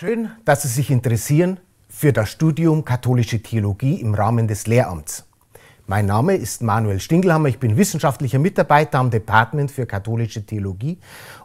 Schön, dass Sie sich interessieren für das Studium katholische Theologie im Rahmen des Lehramts. Mein Name ist Manuel Stingelhammer, ich bin wissenschaftlicher Mitarbeiter am Department für katholische Theologie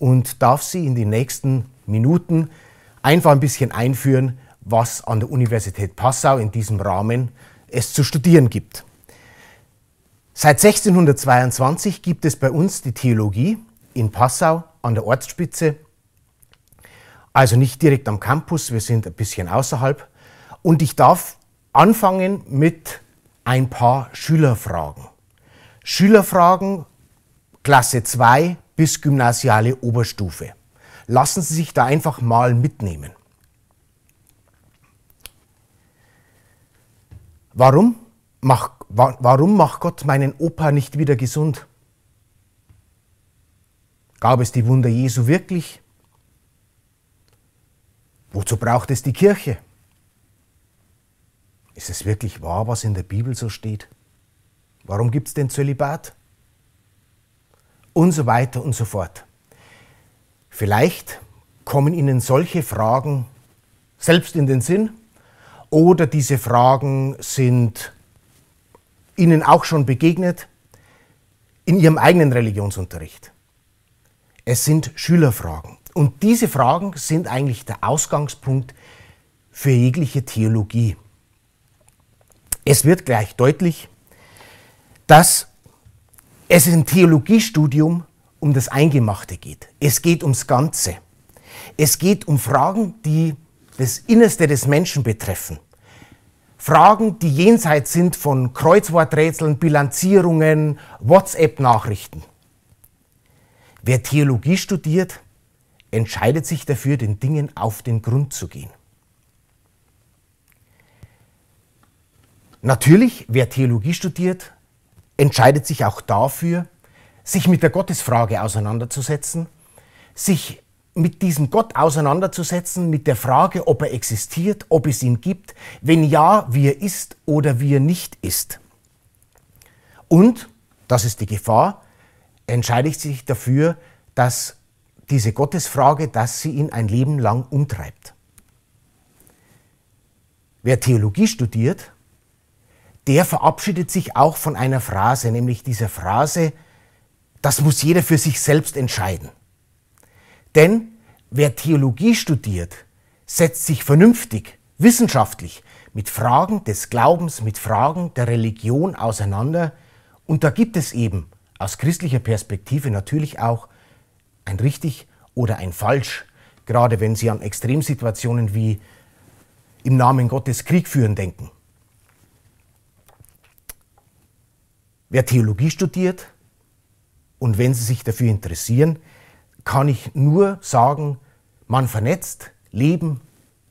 und darf Sie in den nächsten Minuten einfach ein bisschen einführen, was an der Universität Passau in diesem Rahmen es zu studieren gibt. Seit 1622 gibt es bei uns die Theologie in Passau an der Ortsspitze also nicht direkt am Campus, wir sind ein bisschen außerhalb. Und ich darf anfangen mit ein paar Schülerfragen. Schülerfragen Klasse 2 bis gymnasiale Oberstufe. Lassen Sie sich da einfach mal mitnehmen. Warum? Mach, warum macht Gott meinen Opa nicht wieder gesund? Gab es die Wunder Jesu wirklich? Wozu braucht es die Kirche? Ist es wirklich wahr, was in der Bibel so steht? Warum gibt es den Zölibat? Und so weiter und so fort. Vielleicht kommen Ihnen solche Fragen selbst in den Sinn oder diese Fragen sind Ihnen auch schon begegnet in Ihrem eigenen Religionsunterricht. Es sind Schülerfragen. Und diese Fragen sind eigentlich der Ausgangspunkt für jegliche Theologie. Es wird gleich deutlich, dass es im Theologiestudium um das Eingemachte geht. Es geht ums Ganze. Es geht um Fragen, die das Innerste des Menschen betreffen. Fragen, die jenseits sind von Kreuzworträtseln, Bilanzierungen, WhatsApp-Nachrichten. Wer Theologie studiert, entscheidet sich dafür, den Dingen auf den Grund zu gehen. Natürlich, wer Theologie studiert, entscheidet sich auch dafür, sich mit der Gottesfrage auseinanderzusetzen, sich mit diesem Gott auseinanderzusetzen, mit der Frage, ob er existiert, ob es ihn gibt, wenn ja, wie er ist oder wie er nicht ist. Und, das ist die Gefahr, entscheidet sich dafür, dass diese Gottesfrage, dass sie ihn ein Leben lang umtreibt. Wer Theologie studiert, der verabschiedet sich auch von einer Phrase, nämlich dieser Phrase, das muss jeder für sich selbst entscheiden. Denn wer Theologie studiert, setzt sich vernünftig, wissenschaftlich mit Fragen des Glaubens, mit Fragen der Religion auseinander. Und da gibt es eben aus christlicher Perspektive natürlich auch ein richtig oder ein falsch, gerade wenn sie an Extremsituationen wie im Namen Gottes Krieg führen denken. Wer Theologie studiert und wenn Sie sich dafür interessieren, kann ich nur sagen, man vernetzt Leben,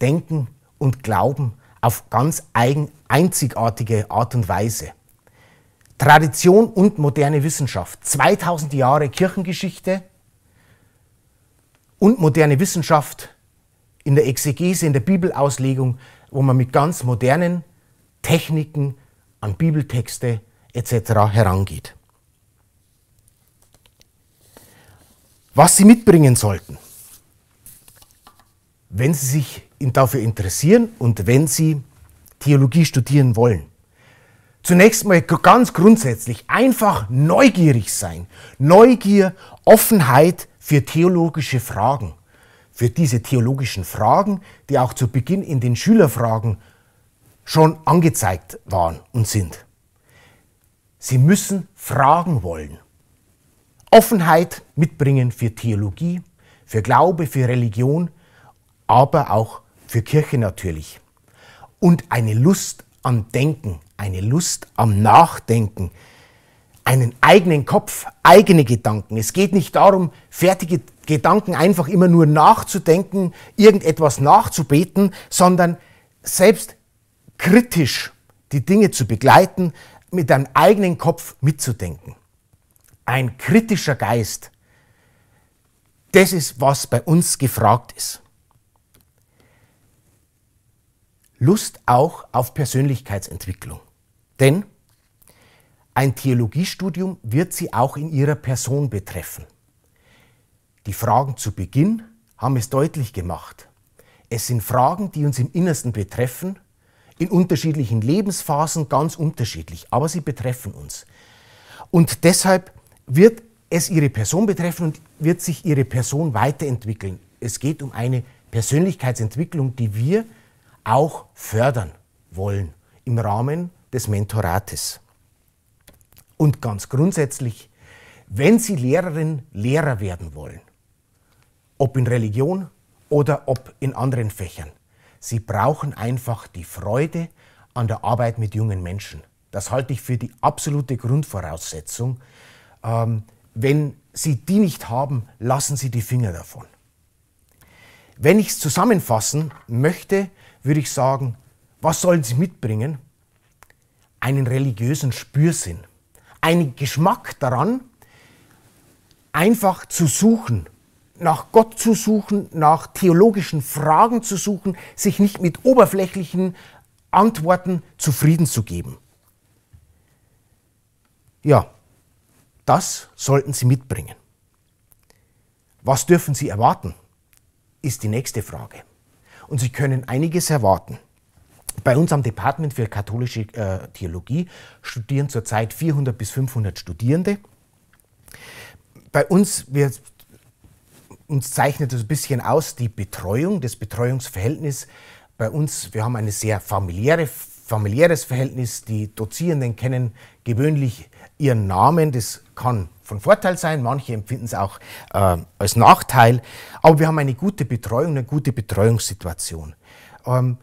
Denken und Glauben auf ganz eigen, einzigartige Art und Weise. Tradition und moderne Wissenschaft, 2000 Jahre Kirchengeschichte, und moderne Wissenschaft in der Exegese, in der Bibelauslegung, wo man mit ganz modernen Techniken an Bibeltexte etc. herangeht. Was Sie mitbringen sollten, wenn Sie sich dafür interessieren und wenn Sie Theologie studieren wollen. Zunächst mal ganz grundsätzlich einfach neugierig sein. Neugier, Offenheit, für theologische Fragen, für diese theologischen Fragen, die auch zu Beginn in den Schülerfragen schon angezeigt waren und sind. Sie müssen fragen wollen. Offenheit mitbringen für Theologie, für Glaube, für Religion, aber auch für Kirche natürlich. Und eine Lust am Denken, eine Lust am Nachdenken, einen eigenen Kopf, eigene Gedanken. Es geht nicht darum, fertige Gedanken einfach immer nur nachzudenken, irgendetwas nachzubeten, sondern selbst kritisch die Dinge zu begleiten, mit einem eigenen Kopf mitzudenken. Ein kritischer Geist, das ist, was bei uns gefragt ist. Lust auch auf Persönlichkeitsentwicklung. Denn ein Theologiestudium wird Sie auch in Ihrer Person betreffen. Die Fragen zu Beginn haben es deutlich gemacht. Es sind Fragen, die uns im Innersten betreffen, in unterschiedlichen Lebensphasen ganz unterschiedlich, aber sie betreffen uns. Und deshalb wird es Ihre Person betreffen und wird sich Ihre Person weiterentwickeln. Es geht um eine Persönlichkeitsentwicklung, die wir auch fördern wollen im Rahmen des Mentorates. Und ganz grundsätzlich, wenn Sie Lehrerin, Lehrer werden wollen, ob in Religion oder ob in anderen Fächern, Sie brauchen einfach die Freude an der Arbeit mit jungen Menschen. Das halte ich für die absolute Grundvoraussetzung. Ähm, wenn Sie die nicht haben, lassen Sie die Finger davon. Wenn ich es zusammenfassen möchte, würde ich sagen, was sollen Sie mitbringen? Einen religiösen Spürsinn einen Geschmack daran, einfach zu suchen, nach Gott zu suchen, nach theologischen Fragen zu suchen, sich nicht mit oberflächlichen Antworten zufrieden zu geben. Ja, das sollten Sie mitbringen. Was dürfen Sie erwarten, ist die nächste Frage. Und Sie können einiges erwarten. Bei uns am Department für katholische äh, Theologie studieren zurzeit 400 bis 500 Studierende. Bei uns, wir, uns zeichnet das ein bisschen aus die Betreuung, das Betreuungsverhältnis. Bei uns, wir haben ein sehr familiäre, familiäres Verhältnis. Die Dozierenden kennen gewöhnlich ihren Namen. Das kann von Vorteil sein, manche empfinden es auch äh, als Nachteil. Aber wir haben eine gute Betreuung, eine gute Betreuungssituation. Ähm,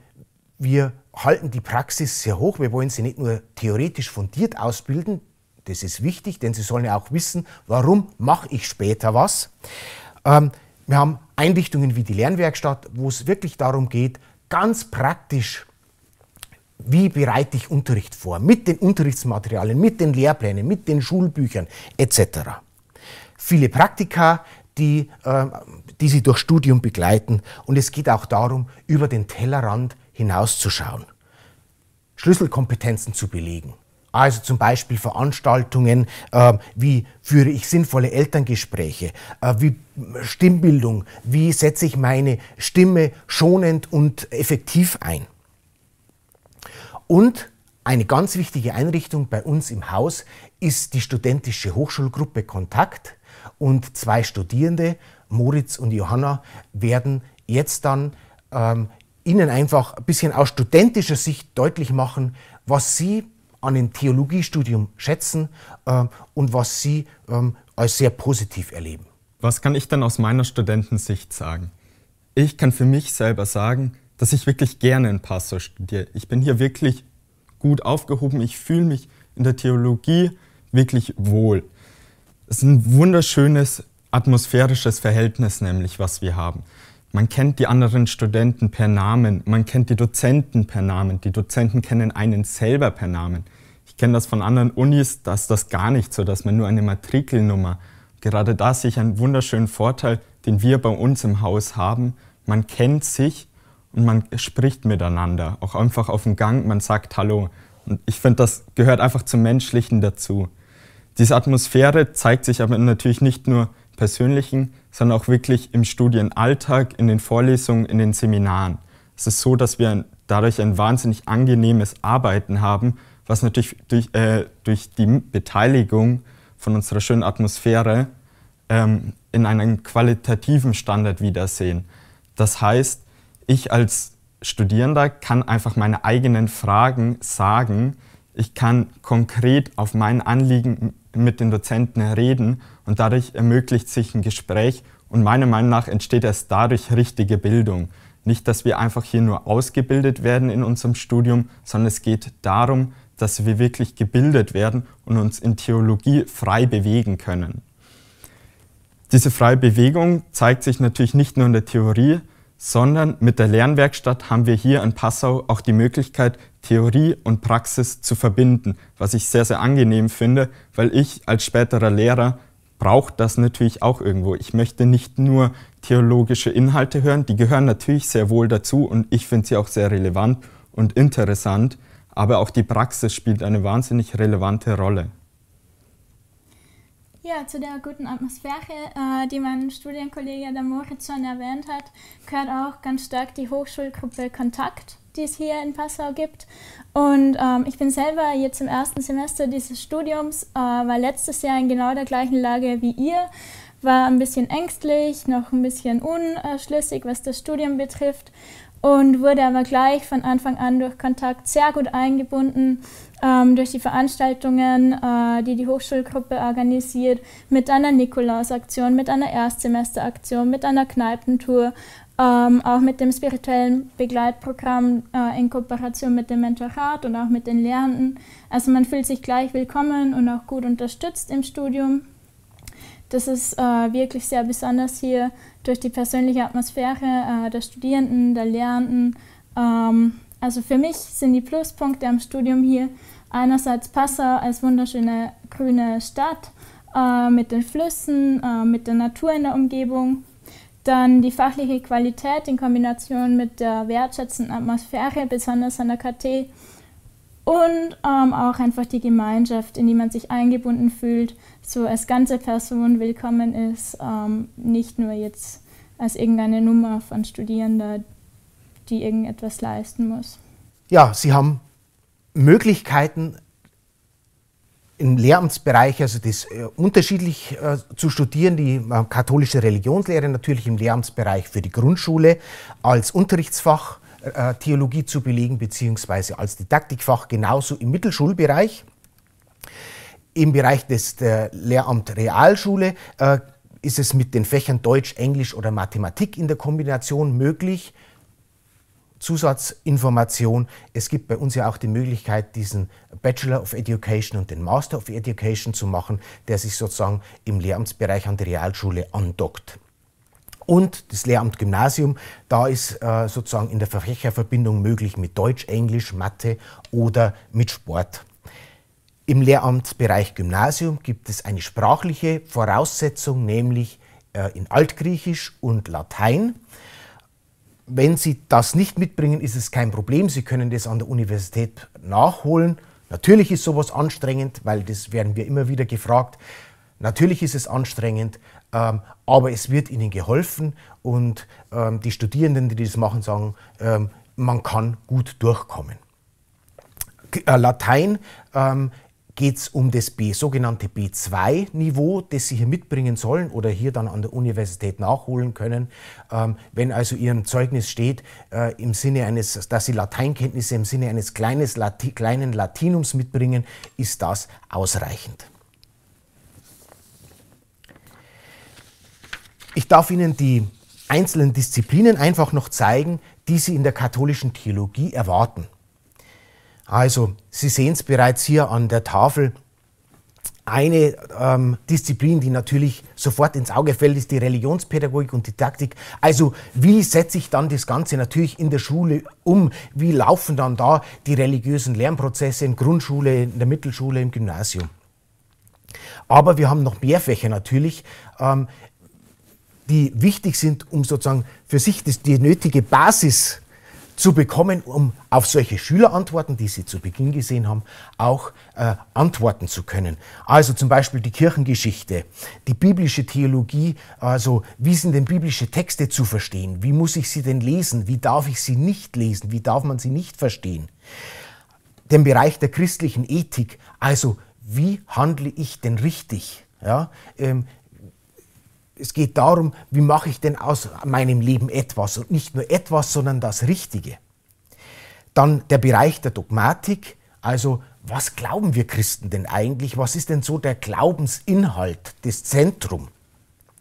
wir halten die Praxis sehr hoch. Wir wollen sie nicht nur theoretisch fundiert ausbilden, das ist wichtig, denn sie sollen ja auch wissen, warum mache ich später was. Ähm, wir haben Einrichtungen wie die Lernwerkstatt, wo es wirklich darum geht, ganz praktisch, wie bereite ich Unterricht vor, mit den Unterrichtsmaterialien, mit den Lehrplänen, mit den Schulbüchern etc. Viele Praktika, die, äh, die Sie durch Studium begleiten. Und es geht auch darum, über den Tellerrand hinauszuschauen, Schlüsselkompetenzen zu belegen. Also zum Beispiel Veranstaltungen, äh, wie führe ich sinnvolle Elterngespräche, äh, wie Stimmbildung, wie setze ich meine Stimme schonend und effektiv ein. Und eine ganz wichtige Einrichtung bei uns im Haus ist die studentische Hochschulgruppe Kontakt und zwei Studierende, Moritz und Johanna, werden jetzt dann ähm, Ihnen einfach ein bisschen aus studentischer Sicht deutlich machen, was Sie an dem Theologiestudium schätzen äh, und was Sie ähm, als sehr positiv erleben. Was kann ich dann aus meiner Studentensicht sagen? Ich kann für mich selber sagen, dass ich wirklich gerne in Passau studiere. Ich bin hier wirklich gut aufgehoben. Ich fühle mich in der Theologie wirklich wohl. Es ist ein wunderschönes atmosphärisches Verhältnis nämlich, was wir haben. Man kennt die anderen Studenten per Namen, man kennt die Dozenten per Namen, die Dozenten kennen einen selber per Namen. Ich kenne das von anderen Unis, da ist das gar nicht so, dass man nur eine Matrikelnummer. Gerade da sehe ich einen wunderschönen Vorteil, den wir bei uns im Haus haben. Man kennt sich und man spricht miteinander, auch einfach auf dem Gang, man sagt Hallo. Und ich finde, das gehört einfach zum Menschlichen dazu. Diese Atmosphäre zeigt sich aber natürlich nicht nur persönlichen, sondern auch wirklich im Studienalltag, in den Vorlesungen, in den Seminaren. Es ist so, dass wir dadurch ein wahnsinnig angenehmes Arbeiten haben, was natürlich durch, äh, durch die Beteiligung von unserer schönen Atmosphäre ähm, in einem qualitativen Standard wiedersehen. Das heißt, ich als Studierender kann einfach meine eigenen Fragen sagen. Ich kann konkret auf mein Anliegen mit den Dozenten reden und dadurch ermöglicht sich ein Gespräch und meiner Meinung nach entsteht erst dadurch richtige Bildung. Nicht, dass wir einfach hier nur ausgebildet werden in unserem Studium, sondern es geht darum, dass wir wirklich gebildet werden und uns in Theologie frei bewegen können. Diese freie Bewegung zeigt sich natürlich nicht nur in der Theorie, sondern mit der Lernwerkstatt haben wir hier in Passau auch die Möglichkeit, Theorie und Praxis zu verbinden, was ich sehr, sehr angenehm finde, weil ich als späterer Lehrer braucht das natürlich auch irgendwo. Ich möchte nicht nur theologische Inhalte hören, die gehören natürlich sehr wohl dazu und ich finde sie auch sehr relevant und interessant, aber auch die Praxis spielt eine wahnsinnig relevante Rolle. Ja, zu der guten Atmosphäre, äh, die mein Studienkollege der Moritz schon erwähnt hat, gehört auch ganz stark die Hochschulgruppe Kontakt die es hier in Passau gibt. Und ähm, ich bin selber jetzt im ersten Semester dieses Studiums, äh, war letztes Jahr in genau der gleichen Lage wie ihr, war ein bisschen ängstlich, noch ein bisschen unschlüssig, was das Studium betrifft und wurde aber gleich von Anfang an durch Kontakt sehr gut eingebunden, ähm, durch die Veranstaltungen, äh, die die Hochschulgruppe organisiert, mit einer Nikolausaktion, mit einer Erstsemesteraktion, mit einer Kneipentour ähm, auch mit dem spirituellen Begleitprogramm äh, in Kooperation mit dem Mentorat und auch mit den Lehrenden. Also man fühlt sich gleich willkommen und auch gut unterstützt im Studium. Das ist äh, wirklich sehr besonders hier durch die persönliche Atmosphäre äh, der Studierenden, der Lehrenden. Ähm, also für mich sind die Pluspunkte am Studium hier einerseits Passau als wunderschöne grüne Stadt äh, mit den Flüssen, äh, mit der Natur in der Umgebung dann die fachliche Qualität in Kombination mit der wertschätzenden Atmosphäre, besonders an der KT. Und ähm, auch einfach die Gemeinschaft, in die man sich eingebunden fühlt, so als ganze Person willkommen ist, ähm, nicht nur jetzt als irgendeine Nummer von Studierenden, die irgendetwas leisten muss. Ja, Sie haben Möglichkeiten im Lehramtsbereich, also das äh, unterschiedlich äh, zu studieren, die äh, katholische Religionslehre natürlich im Lehramtsbereich für die Grundschule als Unterrichtsfach äh, äh, Theologie zu belegen, beziehungsweise als Didaktikfach genauso im Mittelschulbereich. Im Bereich des Lehramt Realschule äh, ist es mit den Fächern Deutsch, Englisch oder Mathematik in der Kombination möglich, Zusatzinformation. Es gibt bei uns ja auch die Möglichkeit, diesen Bachelor of Education und den Master of Education zu machen, der sich sozusagen im Lehramtsbereich an der Realschule andockt. Und das Lehramt Gymnasium, da ist äh, sozusagen in der Fächerverbindung möglich mit Deutsch, Englisch, Mathe oder mit Sport. Im Lehramtsbereich Gymnasium gibt es eine sprachliche Voraussetzung, nämlich äh, in Altgriechisch und Latein. Wenn Sie das nicht mitbringen, ist es kein Problem. Sie können das an der Universität nachholen. Natürlich ist sowas anstrengend, weil das werden wir immer wieder gefragt. Natürlich ist es anstrengend, ähm, aber es wird ihnen geholfen und ähm, die Studierenden, die das machen, sagen, ähm, man kann gut durchkommen. G äh, Latein ähm, geht es um das B, sogenannte B2-Niveau, das Sie hier mitbringen sollen oder hier dann an der Universität nachholen können. Ähm, wenn also Ihrem Zeugnis steht, äh, im Sinne eines, dass Sie Lateinkenntnisse im Sinne eines kleines Lati kleinen Latinums mitbringen, ist das ausreichend. Ich darf Ihnen die einzelnen Disziplinen einfach noch zeigen, die Sie in der katholischen Theologie erwarten. Also, Sie sehen es bereits hier an der Tafel. Eine ähm, Disziplin, die natürlich sofort ins Auge fällt, ist die Religionspädagogik und Didaktik. Also wie setze ich dann das Ganze natürlich in der Schule um? Wie laufen dann da die religiösen Lernprozesse in Grundschule, in der Mittelschule, im Gymnasium? Aber wir haben noch mehr Fächer natürlich, ähm, die wichtig sind, um sozusagen für sich das, die nötige Basis zu bekommen, um auf solche Schülerantworten, die Sie zu Beginn gesehen haben, auch äh, antworten zu können. Also zum Beispiel die Kirchengeschichte, die biblische Theologie, also wie sind denn biblische Texte zu verstehen? Wie muss ich sie denn lesen? Wie darf ich sie nicht lesen? Wie darf man sie nicht verstehen? Den Bereich der christlichen Ethik, also wie handle ich denn richtig? Ja, ähm, es geht darum, wie mache ich denn aus meinem Leben etwas und nicht nur etwas, sondern das Richtige. Dann der Bereich der Dogmatik, also was glauben wir Christen denn eigentlich? Was ist denn so der Glaubensinhalt, das Zentrum?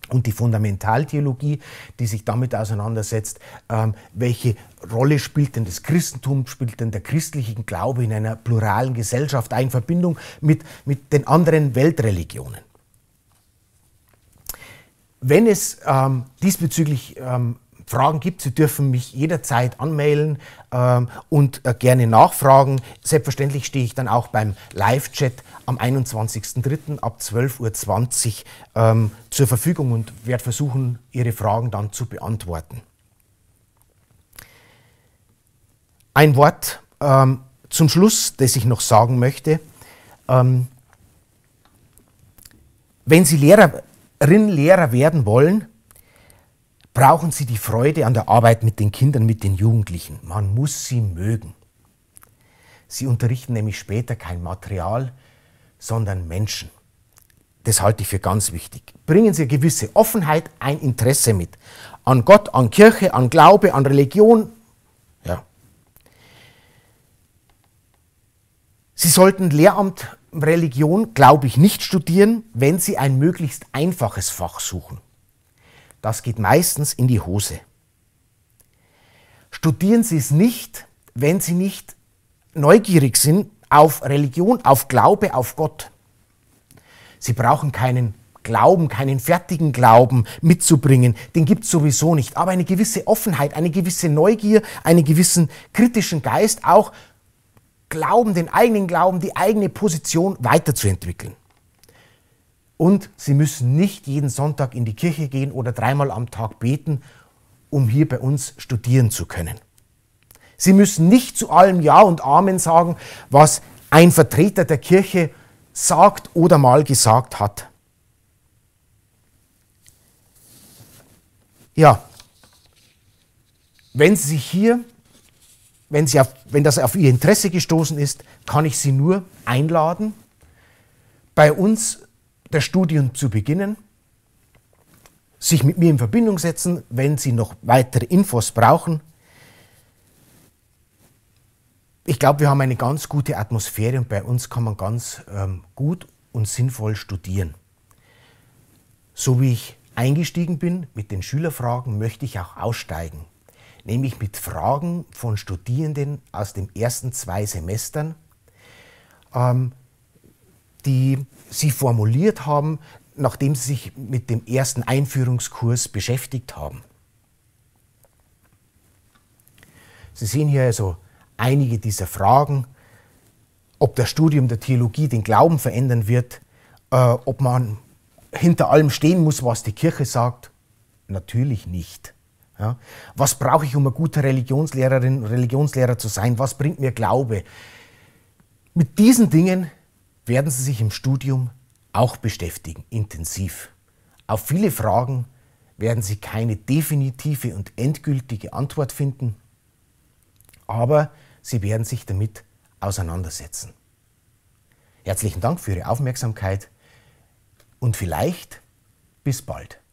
Und die Fundamentaltheologie, die sich damit auseinandersetzt, ähm, welche Rolle spielt denn das Christentum, spielt denn der christliche Glaube in einer pluralen Gesellschaft in Verbindung mit, mit den anderen Weltreligionen. Wenn es ähm, diesbezüglich ähm, Fragen gibt, Sie dürfen mich jederzeit anmelden ähm, und äh, gerne nachfragen. Selbstverständlich stehe ich dann auch beim Live-Chat am 21.03. ab 12.20 Uhr ähm, zur Verfügung und werde versuchen, Ihre Fragen dann zu beantworten. Ein Wort ähm, zum Schluss, das ich noch sagen möchte. Ähm, wenn Sie Lehrer drin Lehrer werden wollen, brauchen sie die Freude an der Arbeit mit den Kindern, mit den Jugendlichen. Man muss sie mögen. Sie unterrichten nämlich später kein Material, sondern Menschen. Das halte ich für ganz wichtig. Bringen Sie eine gewisse Offenheit, ein Interesse mit. An Gott, an Kirche, an Glaube, an Religion. Ja. Sie sollten Lehramt Religion, glaube ich, nicht studieren, wenn sie ein möglichst einfaches Fach suchen. Das geht meistens in die Hose. Studieren Sie es nicht, wenn Sie nicht neugierig sind auf Religion, auf Glaube, auf Gott. Sie brauchen keinen Glauben, keinen fertigen Glauben mitzubringen. Den gibt es sowieso nicht. Aber eine gewisse Offenheit, eine gewisse Neugier, einen gewissen kritischen Geist auch Glauben, den eigenen Glauben, die eigene Position weiterzuentwickeln. Und sie müssen nicht jeden Sonntag in die Kirche gehen oder dreimal am Tag beten, um hier bei uns studieren zu können. Sie müssen nicht zu allem Ja und Amen sagen, was ein Vertreter der Kirche sagt oder mal gesagt hat. Ja, wenn Sie sich hier wenn, sie auf, wenn das auf ihr Interesse gestoßen ist, kann ich sie nur einladen, bei uns das Studium zu beginnen, sich mit mir in Verbindung setzen, wenn sie noch weitere Infos brauchen. Ich glaube, wir haben eine ganz gute Atmosphäre und bei uns kann man ganz ähm, gut und sinnvoll studieren. So wie ich eingestiegen bin mit den Schülerfragen, möchte ich auch aussteigen nämlich mit Fragen von Studierenden aus den ersten zwei Semestern, ähm, die sie formuliert haben, nachdem sie sich mit dem ersten Einführungskurs beschäftigt haben. Sie sehen hier also einige dieser Fragen, ob das Studium der Theologie den Glauben verändern wird, äh, ob man hinter allem stehen muss, was die Kirche sagt. Natürlich nicht. Ja? Was brauche ich, um eine gute Religionslehrerin, Religionslehrer zu sein? Was bringt mir Glaube? Mit diesen Dingen werden Sie sich im Studium auch beschäftigen, intensiv. Auf viele Fragen werden Sie keine definitive und endgültige Antwort finden, aber Sie werden sich damit auseinandersetzen. Herzlichen Dank für Ihre Aufmerksamkeit und vielleicht bis bald.